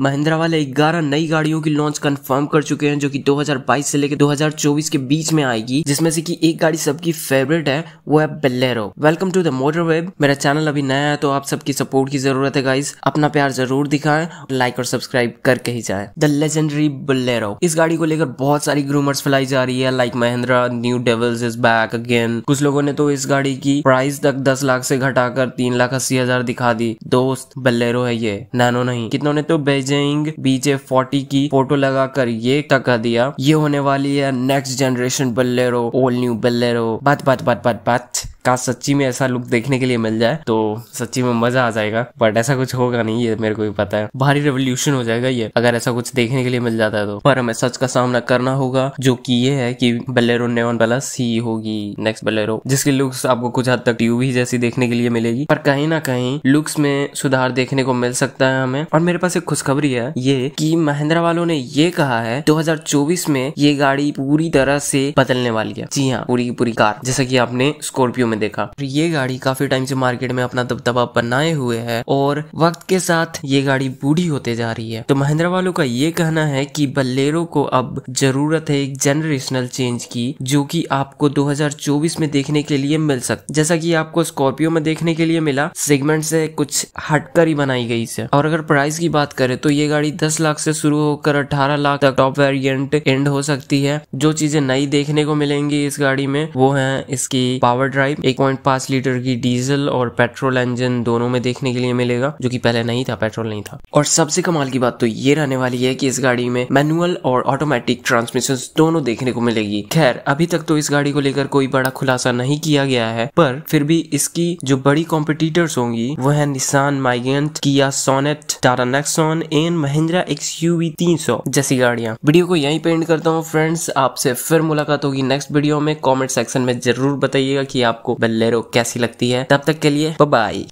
महिंद्रा वाले 11 नई गाड़ियों की लॉन्च कंफर्म कर चुके हैं जो कि 2022 से लेकर 2024 के बीच में आएगी जिसमें से कि एक गाड़ी सबकी फेवरेट है वो है Bolero welcome to the Motor Web मेरा चैनल अभी नया है तो आप सबकी सपोर्ट की जरूरत है गाइस अपना प्यार जरूर दिखाएं लाइक और सब्सक्राइब करके ही जाए द लेजेंडरी बेलेरो इस गाड़ी को लेकर बहुत सारी ग्रूमर्स फैलाई जा रही है लाइक महिंद्रा न्यू डेवल्स इज बैक अगेन कुछ लोगों ने तो इस गाड़ी की प्राइस तक दस लाख से घटाकर तीन लाख अस्सी हजार दिखा दी दोस्त बलेरो है ये नैनो नहीं कितनों ने तो बेज बेजिंग बीजे फोर्टी की फोटो लगाकर ये टका दिया ये होने वाली है next generation Bolero old new Bolero बात बात बात बात बात का सच्ची में ऐसा लुक देखने के लिए मिल जाए तो सच्ची में मजा आ जाएगा बट ऐसा कुछ होगा नहीं ये मेरे को भी पता है भारी रेवोल्यूशन हो जाएगा ये अगर ऐसा कुछ देखने के लिए मिल जाता है तो पर हमें सच का सामना करना होगा जो कि ये है कि बलेरो नेवन होगी नेक्स्ट बलेरो जिसकी लुक्स आपको कुछ हद तक ट्यूब ही जैसी देखने के लिए मिलेगी पर कहीं ना कहीं लुक्स में सुधार देखने को मिल सकता है हमें और मेरे पास एक खुशखबरी है ये कि महिंद्रा वालों ने ये कहा है 2024 में ये गाड़ी पूरी तरह से बदलने वाली है जी हाँ पूरी पूरी कार जैसा कि आपने स्कॉर्पियो में देखा ये गाड़ी काफी टाइम से मार्केट में अपना दबदबा बनाए हुए है और वक्त के साथ ये गाड़ी बूढ़ी होते जा रही है तो महिंद्रा वालों का ये कहना है कि बल्लेरो को अब जरूरत है एक जनरेशनल चेंज की जो कि आपको 2024 में देखने के लिए मिल सकती जैसा कि आपको स्कॉर्पियो में देखने के लिए मिला सेगमेंट से कुछ हटकर ही बनाई गई से और अगर प्राइस की बात करें तो ये गाड़ी 10 लाख से शुरू होकर 18 लाख तक टॉप वेरिएंट एंड हो सकती है जो चीजें नई देखने को मिलेंगी इस गाड़ी में वो है इसकी पावर ड्राइव एक पॉइंट पांच लीटर की डीजल और पेट्रोल इंजन दोनों में देखने के लिए मिलेगा जो कि पहले नहीं था पेट्रोल नहीं था और सबसे कमाल की बात तो ये रहने वाली है कि इस गाड़ी में मैनुअल और ऑटोमेटिक ट्रांसमिशन दोनों देखने को मिलेगी खैर अभी तक तो इस गाड़ी को लेकर कोई बड़ा खुलासा नहीं किया गया है पर फिर भी इसकी जो बड़ी कॉम्पिटिटर्स होंगी वह है Nissan Magnite Kia Sonet Tata Nexon and Mahindra X तीन सौ जैसी गाड़ियां वीडियो को यहीं पेंट करता हूँ फ्रेंड्स आपसे फिर मुलाकात होगी नेक्स्ट वीडियो में कॉमेंट सेक्शन में जरूर बताइएगा की आपको आपको बल्लेरो कैसी लगती है तब तक के लिए बाय